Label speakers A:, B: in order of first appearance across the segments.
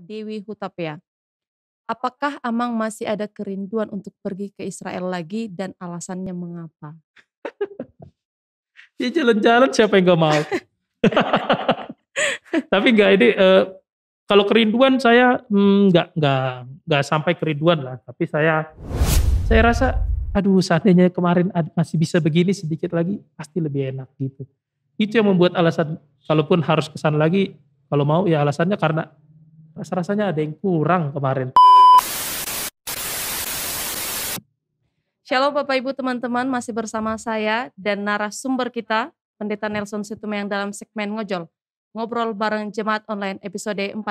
A: Dewi Hutapea. Ya. Apakah Amang masih ada kerinduan untuk pergi ke Israel lagi dan alasannya mengapa?
B: ya jalan-jalan siapa yang gak mau. Tapi gak ini uh, kalau kerinduan saya hmm, nggak gak, nggak nggak sampai kerinduan lah. Tapi saya saya rasa aduh seandainya kemarin masih bisa begini sedikit lagi pasti lebih enak gitu. Itu yang hmm. membuat alasan kalaupun harus kesan lagi kalau mau ya alasannya karena Rasa-rasanya ada yang kurang kemarin.
A: Shalom Bapak Ibu teman-teman, masih bersama saya dan narasumber kita, Pendeta Nelson Situmeng dalam segmen Ngojol, Ngobrol Bareng Jemaat Online episode 14.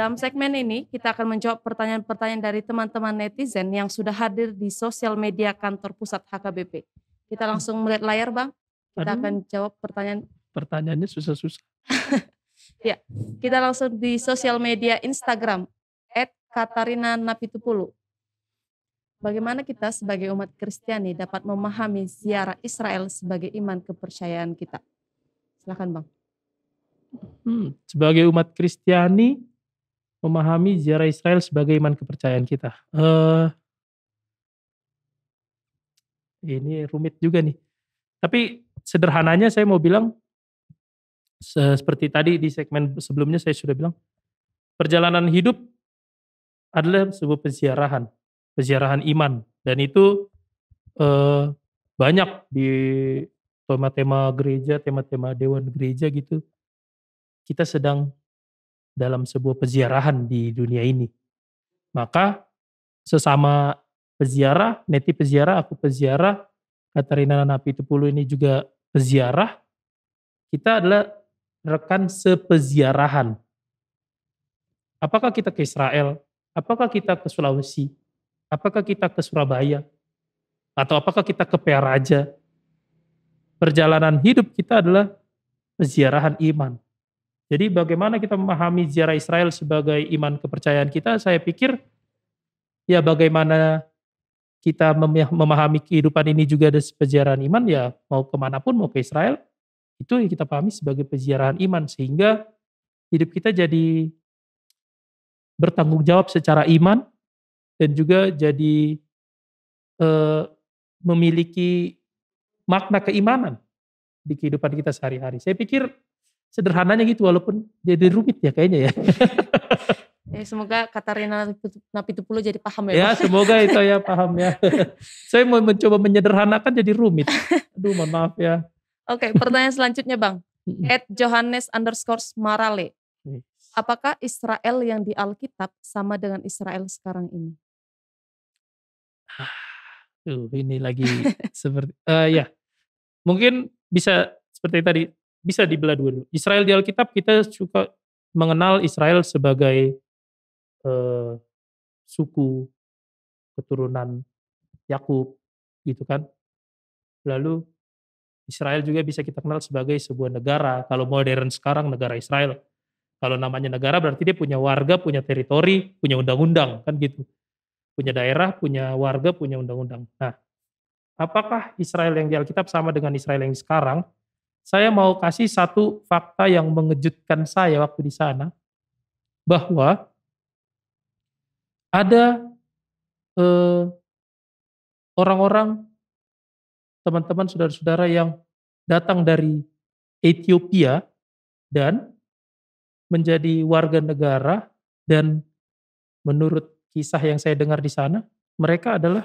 A: Dalam segmen ini, kita akan menjawab pertanyaan-pertanyaan dari teman-teman netizen yang sudah hadir di sosial media kantor pusat HKBP. Kita langsung melihat layar, Bang. Kita Aduh. akan jawab pertanyaan.
B: Pertanyaannya susah-susah.
A: ya, kita langsung di sosial media Instagram, @katarinanapitupulu. Bagaimana kita sebagai umat Kristiani dapat memahami ziarah Israel sebagai iman kepercayaan kita? Silakan, Bang.
B: Hmm, sebagai umat Kristiani, memahami sejarah Israel sebagai iman kepercayaan kita. Uh, ini rumit juga nih. Tapi sederhananya saya mau bilang seperti tadi di segmen sebelumnya saya sudah bilang perjalanan hidup adalah sebuah peziarahan, peziarahan iman dan itu eh, banyak di tema-tema gereja, tema-tema dewan gereja gitu. Kita sedang dalam sebuah peziarahan di dunia ini. Maka sesama peziarah, Neti peziarah, aku peziarah, Katarina Napi Tepulu ini juga peziarah, kita adalah rekan sepeziarahan. Apakah kita ke Israel? Apakah kita ke Sulawesi? Apakah kita ke Surabaya? Atau apakah kita ke Peraja? Perjalanan hidup kita adalah peziarahan iman. Jadi bagaimana kita memahami ziarah Israel sebagai iman kepercayaan kita, saya pikir ya bagaimana kita memahami kehidupan ini juga ada peziarahan iman, ya mau kemanapun, mau ke Israel, itu yang kita pahami sebagai peziarahan iman. Sehingga hidup kita jadi bertanggung jawab secara iman, dan juga jadi eh, memiliki makna keimanan di kehidupan kita sehari-hari. Saya pikir sederhananya gitu walaupun jadi rumit ya kayaknya ya.
A: Eh, semoga Katarina Napitupulu jadi paham ya. Ya, semoga itu
B: ya paham ya. Saya mau mencoba menyederhanakan jadi rumit. Aduh, mohon maaf ya.
A: Oke, okay, pertanyaan selanjutnya Bang. At Johannes underscore Marale. Apakah Israel yang di Alkitab sama dengan Israel sekarang ini?
B: Tuh, ini lagi seperti, uh, ya mungkin bisa seperti tadi bisa dibelah dua dulu. Israel di Alkitab kita suka mengenal Israel sebagai eh, suku keturunan Yakub gitu kan. Lalu Israel juga bisa kita kenal sebagai sebuah negara. Kalau modern sekarang negara Israel. Kalau namanya negara berarti dia punya warga, punya teritori, punya undang-undang kan gitu. Punya daerah, punya warga, punya undang-undang. Nah, apakah Israel yang di Alkitab sama dengan Israel yang sekarang? Saya mau kasih satu fakta yang mengejutkan saya waktu di sana bahwa ada orang eh, orang-orang teman-teman saudara-saudara yang datang dari Ethiopia dan menjadi warga negara dan menurut kisah yang saya dengar di sana mereka adalah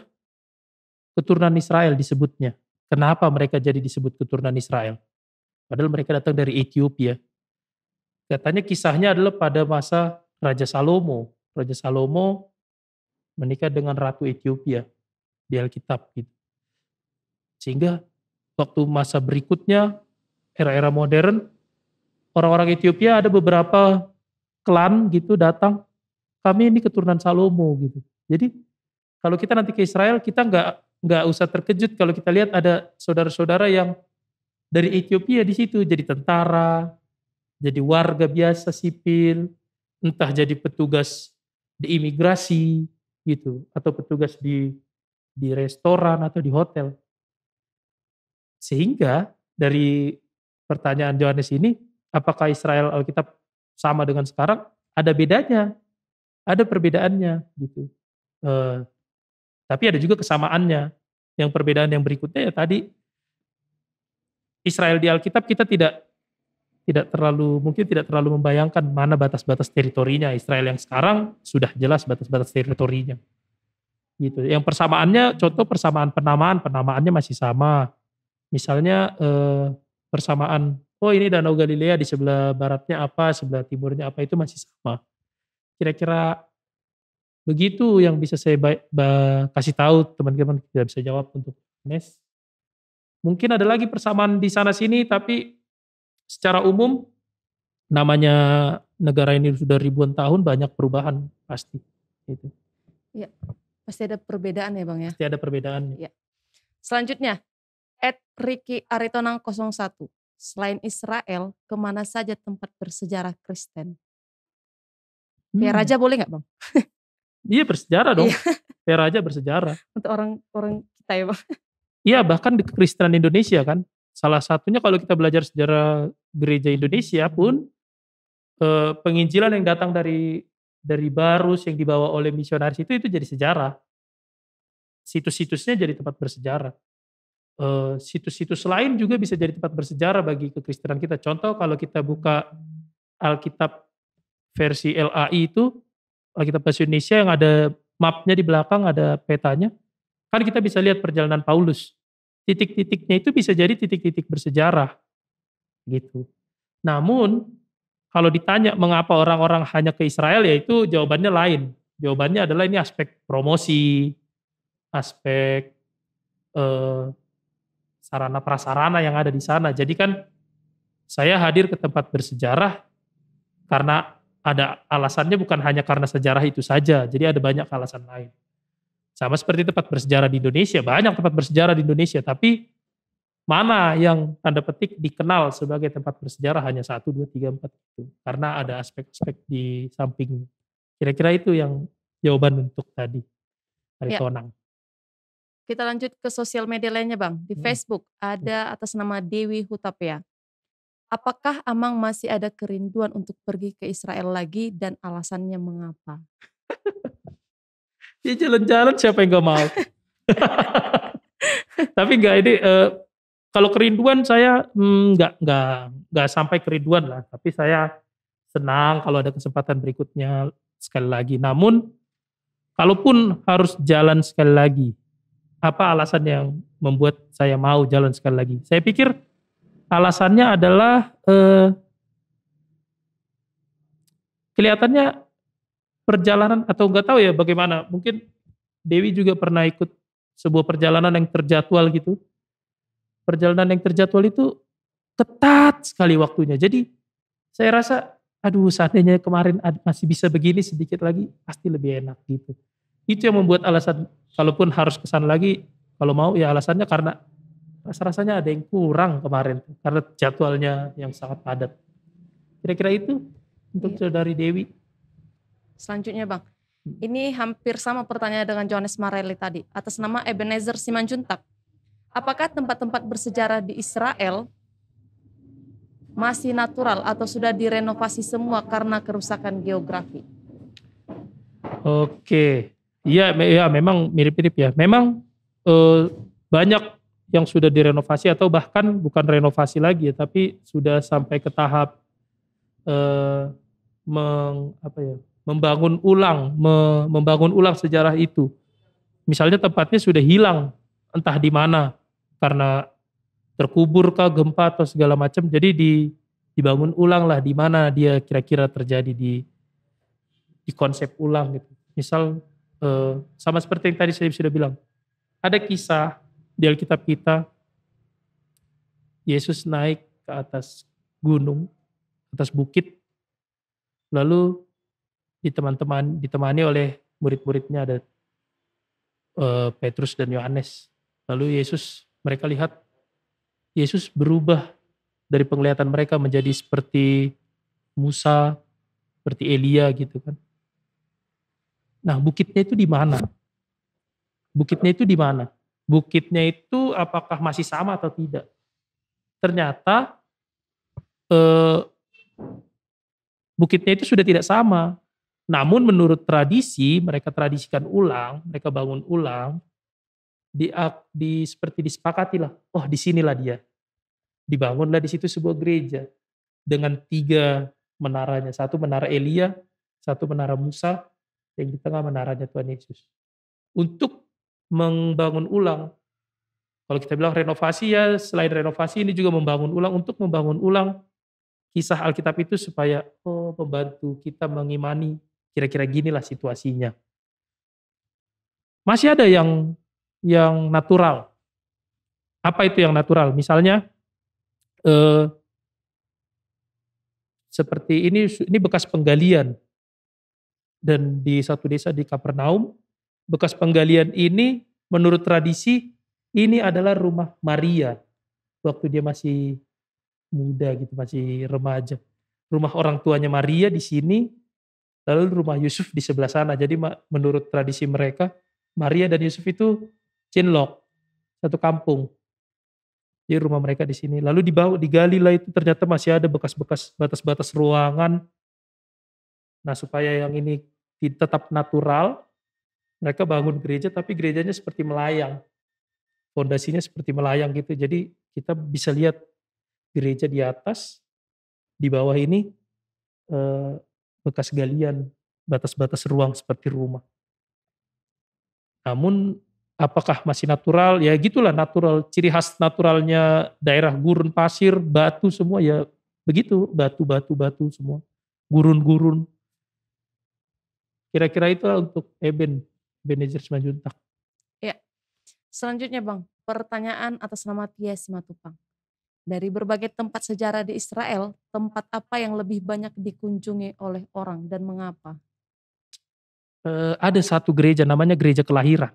B: keturunan Israel disebutnya. Kenapa mereka jadi disebut keturunan Israel? Padahal mereka datang dari Ethiopia. Katanya kisahnya adalah pada masa Raja Salomo. Raja Salomo menikah dengan Ratu Ethiopia di Alkitab. Gitu. Sehingga waktu masa berikutnya, era-era modern, orang-orang Ethiopia ada beberapa klan gitu datang. Kami ini keturunan Salomo gitu. Jadi kalau kita nanti ke Israel, kita nggak nggak usah terkejut kalau kita lihat ada saudara-saudara yang dari Ethiopia di situ jadi tentara, jadi warga biasa sipil, entah jadi petugas di imigrasi gitu atau petugas di di restoran atau di hotel. Sehingga dari pertanyaan Johannes ini, apakah Israel Alkitab sama dengan sekarang? Ada bedanya, ada perbedaannya gitu. Eh, tapi ada juga kesamaannya. Yang perbedaan yang berikutnya ya tadi Israel di Alkitab kita tidak tidak terlalu mungkin tidak terlalu membayangkan mana batas-batas teritorinya Israel yang sekarang sudah jelas batas-batas teritorinya gitu. Yang persamaannya contoh persamaan penamaan penamaannya masih sama. Misalnya eh, persamaan oh ini Danau Galilea di sebelah baratnya apa, sebelah timurnya apa itu masih sama. Kira-kira begitu yang bisa saya kasih tahu teman-teman tidak bisa jawab untuk Nes. Mungkin ada lagi persamaan di sana sini, tapi secara umum namanya negara ini sudah ribuan tahun banyak perubahan pasti. Itu.
A: Ya, pasti ada perbedaan ya bang ya. Pasti ada perbedaan. Ya. Iya. Selanjutnya, at Ricky Aritonang 01. Selain Israel, kemana saja tempat bersejarah Kristen? Ya hmm. boleh nggak bang?
B: iya bersejarah dong. Iya. Raja bersejarah.
A: Untuk orang orang kita ya bang.
B: Iya bahkan di kekristenan Indonesia kan. Salah satunya kalau kita belajar sejarah gereja Indonesia pun hmm. eh, penginjilan yang datang dari dari Barus yang dibawa oleh misionaris itu itu jadi sejarah. Situs-situsnya jadi tempat bersejarah. Eh, situs-situs lain juga bisa jadi tempat bersejarah bagi kekristenan kita. Contoh kalau kita buka Alkitab versi LAI itu Alkitab Bahasa Indonesia yang ada mapnya di belakang ada petanya kan kita bisa lihat perjalanan Paulus titik-titiknya itu bisa jadi titik-titik bersejarah gitu. Namun kalau ditanya mengapa orang-orang hanya ke Israel ya itu jawabannya lain. Jawabannya adalah ini aspek promosi, aspek eh, sarana prasarana yang ada di sana. Jadi kan saya hadir ke tempat bersejarah karena ada alasannya bukan hanya karena sejarah itu saja. Jadi ada banyak alasan lain. Sama seperti tempat bersejarah di Indonesia, banyak tempat bersejarah di Indonesia, tapi mana yang tanda petik dikenal sebagai tempat bersejarah hanya satu, dua, tiga, empat karena ada aspek-aspek di sampingnya. Kira-kira itu yang jawaban untuk tadi dari ya. Tonang.
A: Kita lanjut ke sosial media lainnya Bang. Di hmm. Facebook ada hmm. atas nama Dewi Hutapea. Apakah Amang masih ada kerinduan untuk pergi ke Israel lagi dan alasannya mengapa?
B: ya jalan-jalan siapa yang gak mau tapi nggak ini uh, kalau kerinduan saya hmm, nggak nggak nggak sampai kerinduan lah tapi saya senang kalau ada kesempatan berikutnya sekali lagi namun kalaupun harus jalan sekali lagi apa alasan yang membuat saya mau jalan sekali lagi saya pikir alasannya adalah eh, kelihatannya perjalanan atau nggak tahu ya bagaimana. Mungkin Dewi juga pernah ikut sebuah perjalanan yang terjadwal gitu. Perjalanan yang terjadwal itu ketat sekali waktunya. Jadi saya rasa aduh seandainya kemarin masih bisa begini sedikit lagi pasti lebih enak gitu. Itu yang membuat alasan kalaupun harus kesan lagi kalau mau ya alasannya karena rasa-rasanya ada yang kurang kemarin karena jadwalnya yang sangat padat. Kira-kira itu untuk iya. saudari Dewi.
A: Selanjutnya Bang, hmm. ini hampir sama pertanyaan dengan Johannes Marelli tadi, atas nama Ebenezer Simanjuntak. Apakah tempat-tempat bersejarah di Israel masih natural atau sudah direnovasi semua karena kerusakan geografi?
B: Oke, iya ya memang mirip-mirip ya. Memang eh, banyak yang sudah direnovasi atau bahkan bukan renovasi lagi ya, tapi sudah sampai ke tahap eh, meng apa ya membangun ulang, membangun ulang sejarah itu. Misalnya tempatnya sudah hilang, entah di mana, karena terkubur ke gempa atau segala macam. Jadi di, dibangun ulang lah di mana dia kira-kira terjadi di di konsep ulang gitu. Misal eh, sama seperti yang tadi saya sudah bilang, ada kisah di Alkitab kita, Yesus naik ke atas gunung, atas bukit, lalu diteman-teman ditemani oleh murid-muridnya ada eh, Petrus dan Yohanes. Lalu Yesus mereka lihat Yesus berubah dari penglihatan mereka menjadi seperti Musa, seperti Elia gitu kan. Nah, bukitnya itu di mana? Bukitnya itu di mana? Bukitnya itu apakah masih sama atau tidak? Ternyata eh, bukitnya itu sudah tidak sama. Namun menurut tradisi, mereka tradisikan ulang, mereka bangun ulang, di, di seperti disepakati lah, oh disinilah dia. Dibangunlah di situ sebuah gereja dengan tiga menaranya. Satu menara Elia, satu menara Musa, yang di tengah menaranya Tuhan Yesus. Untuk membangun ulang, kalau kita bilang renovasi ya, selain renovasi ini juga membangun ulang, untuk membangun ulang kisah Alkitab itu supaya oh membantu kita mengimani Kira-kira ginilah situasinya. Masih ada yang yang natural. Apa itu yang natural? Misalnya eh, seperti ini ini bekas penggalian dan di satu desa di Kapernaum bekas penggalian ini menurut tradisi ini adalah rumah Maria waktu dia masih muda gitu masih remaja rumah orang tuanya Maria di sini Lalu rumah Yusuf di sebelah sana. Jadi menurut tradisi mereka, Maria dan Yusuf itu cinlok, satu kampung. Jadi rumah mereka di sini. Lalu di bawah di Galila itu ternyata masih ada bekas-bekas batas-batas ruangan. Nah supaya yang ini tetap natural, mereka bangun gereja tapi gerejanya seperti melayang. Fondasinya seperti melayang gitu. Jadi kita bisa lihat gereja di atas, di bawah ini eh, bekas galian, batas-batas ruang seperti rumah. Namun apakah masih natural? Ya gitulah natural, ciri khas naturalnya daerah gurun pasir, batu semua ya begitu, batu, batu, batu semua. Gurun-gurun. Kira-kira itu untuk Eben, manajer Simanjuntak.
A: Ya, selanjutnya Bang, pertanyaan atas nama Tia Simatupang. Dari berbagai tempat sejarah di Israel, tempat apa yang lebih banyak dikunjungi oleh orang dan mengapa?
B: Uh, ada satu gereja namanya gereja kelahiran.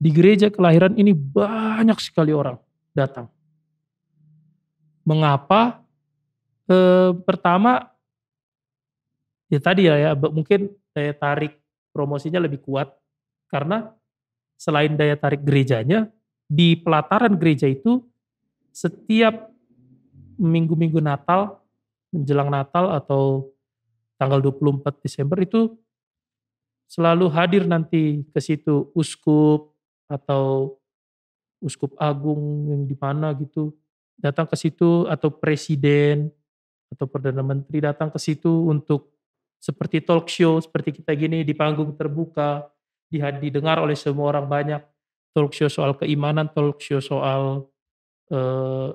B: Di gereja kelahiran ini banyak sekali orang datang. Mengapa? Uh, pertama, ya tadi ya, ya mungkin daya tarik promosinya lebih kuat karena selain daya tarik gerejanya di pelataran gereja itu setiap minggu-minggu Natal, menjelang Natal atau tanggal 24 Desember itu selalu hadir nanti ke situ uskup atau uskup agung yang di mana gitu datang ke situ atau presiden atau perdana menteri datang ke situ untuk seperti talk show seperti kita gini di panggung terbuka didengar oleh semua orang banyak talk show soal keimanan talk show soal Eh,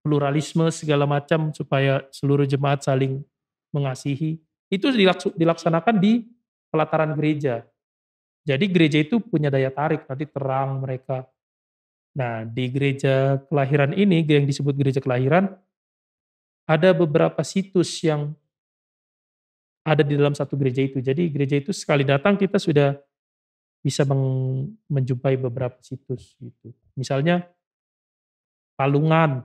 B: pluralisme segala macam supaya seluruh jemaat saling mengasihi itu dilaksanakan di pelataran gereja. Jadi gereja itu punya daya tarik nanti terang mereka. Nah di gereja kelahiran ini yang disebut gereja kelahiran ada beberapa situs yang ada di dalam satu gereja itu. Jadi gereja itu sekali datang kita sudah bisa menjumpai beberapa situs gitu. Misalnya palungan.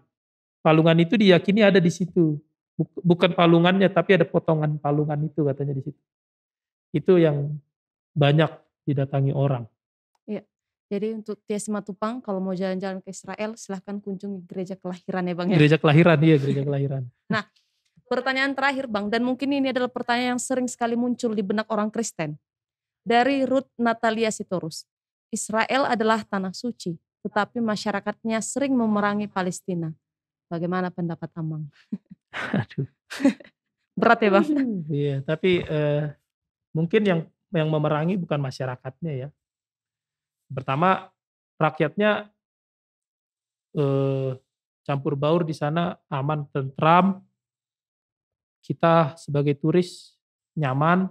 B: Palungan itu diyakini ada di situ. Bukan palungannya, tapi ada potongan palungan itu katanya di situ. Itu yang banyak didatangi orang.
A: Iya. Jadi untuk Tias Matupang kalau mau jalan-jalan ke Israel silahkan kunjungi gereja kelahiran ya Bang ya. Gereja
B: kelahiran iya gereja kelahiran.
A: nah pertanyaan terakhir Bang dan mungkin ini adalah pertanyaan yang sering sekali muncul di benak orang Kristen. Dari Ruth Natalia Sitorus. Israel adalah tanah suci tetapi masyarakatnya sering memerangi Palestina. Bagaimana pendapat Amang? Aduh. Berat ya bang?
B: Iya, tapi eh, mungkin yang yang memerangi bukan masyarakatnya ya. Pertama rakyatnya eh, campur baur di sana aman tentram. Kita sebagai turis nyaman.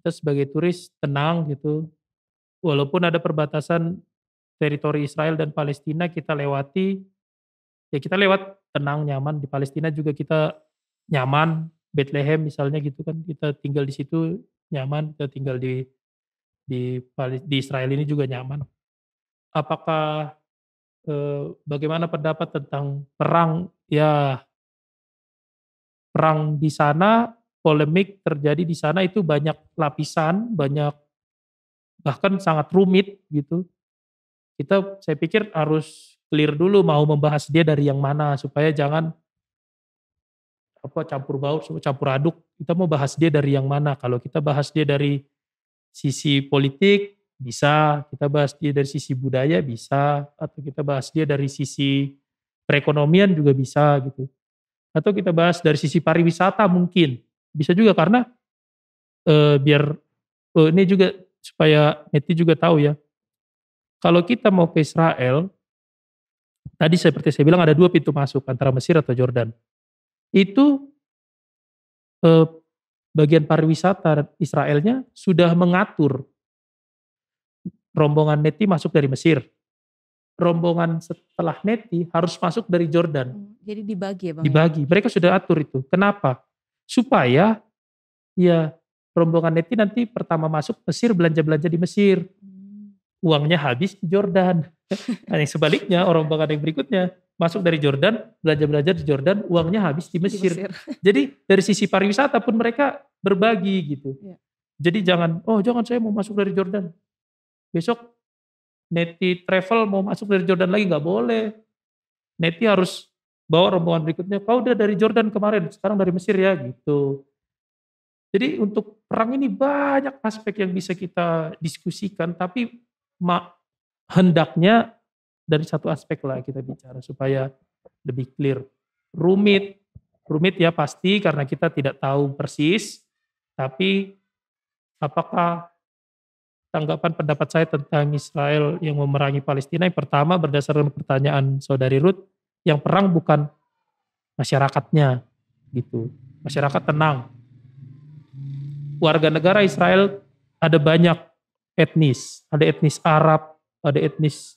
B: Kita sebagai turis tenang gitu. Walaupun ada perbatasan teritori Israel dan Palestina kita lewati ya kita lewat tenang nyaman di Palestina juga kita nyaman Bethlehem misalnya gitu kan kita tinggal di situ nyaman kita tinggal di di di Israel ini juga nyaman apakah eh, bagaimana pendapat tentang perang ya perang di sana polemik terjadi di sana itu banyak lapisan banyak bahkan sangat rumit gitu kita saya pikir harus clear dulu mau membahas dia dari yang mana supaya jangan apa campur baur campur aduk kita mau bahas dia dari yang mana kalau kita bahas dia dari sisi politik bisa kita bahas dia dari sisi budaya bisa atau kita bahas dia dari sisi perekonomian juga bisa gitu atau kita bahas dari sisi pariwisata mungkin bisa juga karena e, biar e, ini juga supaya Neti juga tahu ya kalau kita mau ke Israel, tadi seperti saya bilang ada dua pintu masuk antara Mesir atau Jordan. Itu eh, bagian pariwisata Israelnya sudah mengatur rombongan Neti masuk dari Mesir. Rombongan setelah Neti harus masuk dari Jordan. Hmm,
A: jadi dibagi ya Bang? Ya? Dibagi.
B: Ya? Mereka sudah atur itu. Kenapa? Supaya ya rombongan Neti nanti pertama masuk Mesir belanja-belanja di Mesir uangnya habis di Jordan. Nah, yang sebaliknya orang rombongan yang berikutnya masuk dari Jordan, belajar-belajar di Jordan, uangnya habis di Mesir. di Mesir. Jadi dari sisi pariwisata pun mereka berbagi gitu. Ya. Jadi jangan, oh jangan saya mau masuk dari Jordan. Besok Neti travel mau masuk dari Jordan lagi nggak boleh. Neti harus bawa rombongan berikutnya. Kau udah dari Jordan kemarin, sekarang dari Mesir ya gitu. Jadi untuk perang ini banyak aspek yang bisa kita diskusikan, tapi Mak hendaknya dari satu aspek lah kita bicara supaya lebih clear. Rumit, rumit ya pasti karena kita tidak tahu persis, tapi apakah tanggapan pendapat saya tentang Israel yang memerangi Palestina yang pertama berdasarkan pertanyaan saudari Ruth, yang perang bukan masyarakatnya gitu. Masyarakat tenang. Warga negara Israel ada banyak etnis. Ada etnis Arab, ada etnis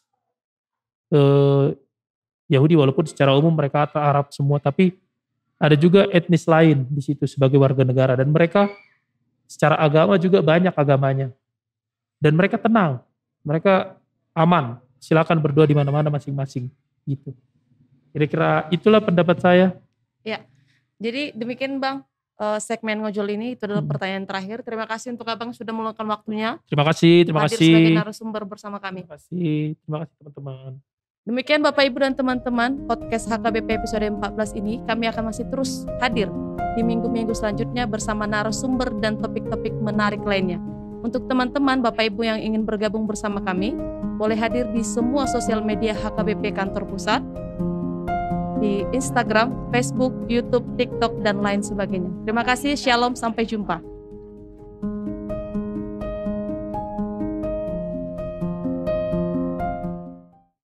B: eh, Yahudi walaupun secara umum mereka Arab semua, tapi ada juga etnis lain di situ sebagai warga negara dan mereka secara agama juga banyak agamanya. Dan mereka tenang, mereka aman, silakan berdoa di mana-mana masing-masing gitu. Kira-kira itulah pendapat saya.
A: Ya. Jadi demikian Bang uh, segmen ngojol ini. Itu adalah hmm. pertanyaan terakhir. Terima kasih untuk Abang sudah meluangkan waktunya.
B: Terima kasih, terima hadir kasih. sebagai
A: narasumber bersama kami. Terima kasih,
B: terima kasih teman-teman.
A: Demikian Bapak Ibu dan teman-teman, podcast HKBP episode 14 ini kami akan masih terus hadir di minggu-minggu selanjutnya bersama narasumber dan topik-topik menarik lainnya. Untuk teman-teman Bapak Ibu yang ingin bergabung bersama kami, boleh hadir di semua sosial media HKBP kantor pusat di Instagram, Facebook, YouTube, TikTok, dan lain sebagainya. Terima kasih, shalom, sampai jumpa.